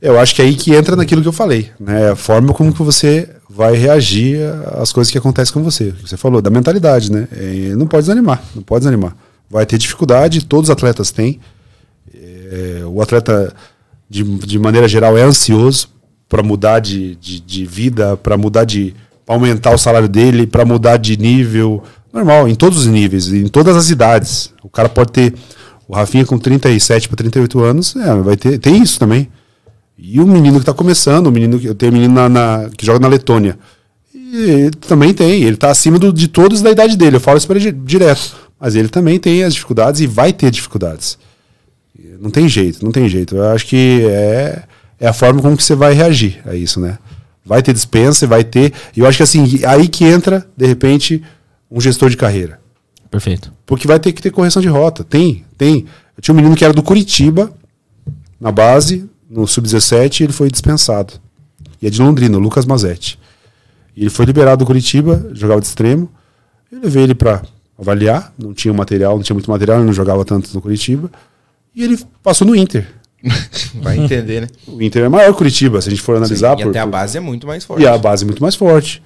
Eu acho que é aí que entra naquilo que eu falei, né? É a forma como que você vai reagir às coisas que acontecem com você. Você falou da mentalidade, né? E é, não pode desanimar, não pode desanimar. Vai ter dificuldade, todos os atletas têm. É, o atleta, de, de maneira geral, é ansioso para mudar de, de, de vida, para mudar de. Pra aumentar o salário dele, para mudar de nível. Normal, em todos os níveis, em todas as idades. O cara pode ter. O Rafinha com 37 para 38 anos, é, vai ter, tem isso também e o menino que está começando, o menino que eu tenho um menino na, na, que joga na Letônia. E também tem, ele está acima do, de todos da idade dele. Eu falo isso para ele direto. Mas ele também tem as dificuldades e vai ter dificuldades. Não tem jeito, não tem jeito. Eu acho que é, é a forma como que você vai reagir a isso, né? Vai ter dispensa, vai ter. E eu acho que assim, aí que entra, de repente, um gestor de carreira. Perfeito. Porque vai ter que ter correção de rota. Tem, tem. Eu tinha um menino que era do Curitiba, na base, no Sub-17 ele foi dispensado. E é de Londrina, o Lucas Mazetti. ele foi liberado do Curitiba, jogava de extremo. Eu levei ele para avaliar, não tinha material, não tinha muito material, ele não jogava tanto no Curitiba. E ele passou no Inter. Vai entender, né? O Inter é maior que Curitiba, se a gente for analisar. Sim, e por, até a base é muito mais forte. E a base é muito mais forte.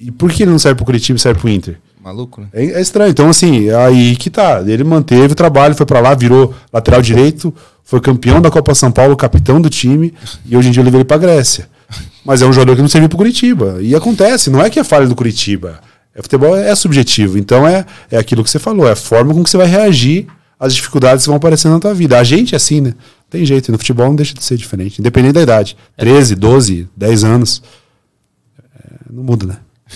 E por que ele não serve para o Curitiba e serve para o Inter? Maluco, né? É, é, estranho. Então, assim, é aí que tá. Ele manteve o trabalho, foi para lá, virou lateral direito, foi campeão da Copa São Paulo, capitão do time, e hoje em dia ele veio pra Grécia. Mas é um jogador que não serviu pro Curitiba. E acontece, não é que é falha do Curitiba. É, futebol é, é subjetivo. Então é, é aquilo que você falou, é a forma com que você vai reagir às dificuldades que vão aparecendo na tua vida. A gente é assim, né? Tem jeito, no futebol não deixa de ser diferente, independente da idade. 13, 12, 10 anos. É, não muda, né?